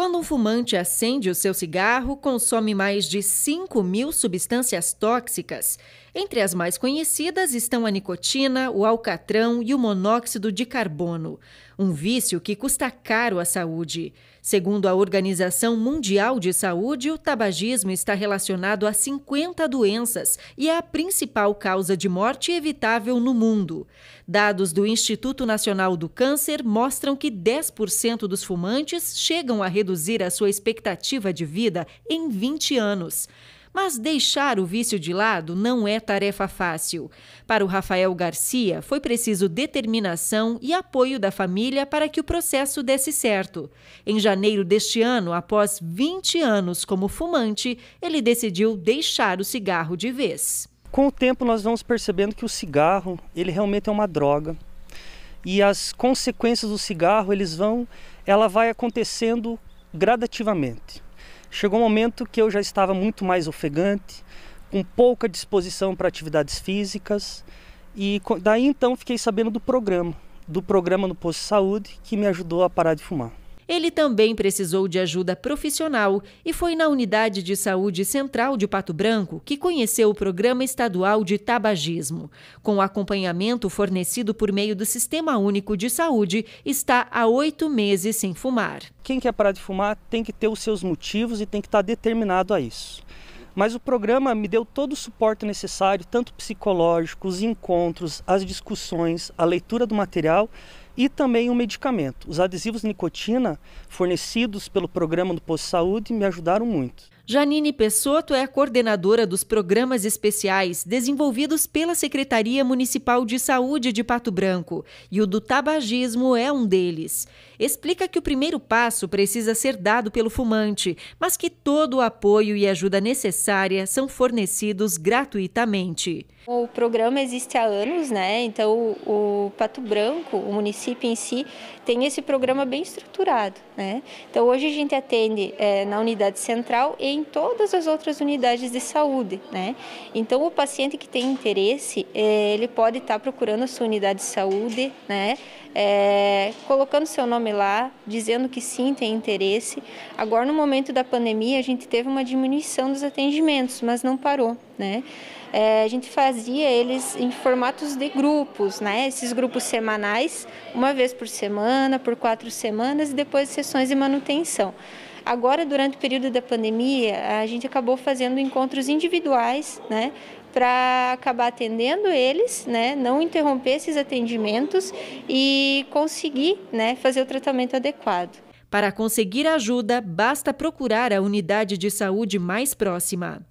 Quando um fumante acende o seu cigarro, consome mais de 5 mil substâncias tóxicas. Entre as mais conhecidas estão a nicotina, o alcatrão e o monóxido de carbono, um vício que custa caro à saúde. Segundo a Organização Mundial de Saúde, o tabagismo está relacionado a 50 doenças e é a principal causa de morte evitável no mundo. Dados do Instituto Nacional do Câncer mostram que 10% dos fumantes chegam a reduzir reduzir a sua expectativa de vida em 20 anos. Mas deixar o vício de lado não é tarefa fácil. Para o Rafael Garcia, foi preciso determinação e apoio da família para que o processo desse certo. Em janeiro deste ano, após 20 anos como fumante, ele decidiu deixar o cigarro de vez. Com o tempo, nós vamos percebendo que o cigarro, ele realmente é uma droga. E as consequências do cigarro, eles vão, ela vai acontecendo gradativamente. Chegou um momento que eu já estava muito mais ofegante, com pouca disposição para atividades físicas, e daí então fiquei sabendo do programa, do programa no posto de saúde que me ajudou a parar de fumar. Ele também precisou de ajuda profissional e foi na Unidade de Saúde Central de Pato Branco que conheceu o Programa Estadual de Tabagismo. Com o acompanhamento fornecido por meio do Sistema Único de Saúde, está há oito meses sem fumar. Quem quer parar de fumar tem que ter os seus motivos e tem que estar determinado a isso mas o programa me deu todo o suporte necessário, tanto psicológico, os encontros, as discussões, a leitura do material e também um medicamento. Os adesivos de nicotina fornecidos pelo programa do Posto Saúde me ajudaram muito. Janine Pessoto é coordenadora dos programas especiais desenvolvidos pela Secretaria Municipal de Saúde de Pato Branco, e o do tabagismo é um deles. Explica que o primeiro passo precisa ser dado pelo fumante, mas que todo o apoio e ajuda necessária são fornecidos gratuitamente. O programa existe há anos, né? Então o Pato Branco, o município em si, tem esse programa bem estruturado, né? Então hoje a gente atende é, na unidade central e em todas as outras unidades de saúde, né? Então, o paciente que tem interesse, é, ele pode estar procurando a sua unidade de saúde, né? É, colocando seu nome lá, dizendo que sim, tem interesse. Agora, no momento da pandemia, a gente teve uma diminuição dos atendimentos, mas não parou, né? É, a gente fazia eles em formatos de grupos, né? Esses grupos semanais, uma vez por semana, por quatro semanas e depois sessões de manutenção. Agora, durante o período da pandemia, a gente acabou fazendo encontros individuais, né? para acabar atendendo eles, né, não interromper esses atendimentos e conseguir, né, fazer o tratamento adequado. Para conseguir ajuda, basta procurar a unidade de saúde mais próxima.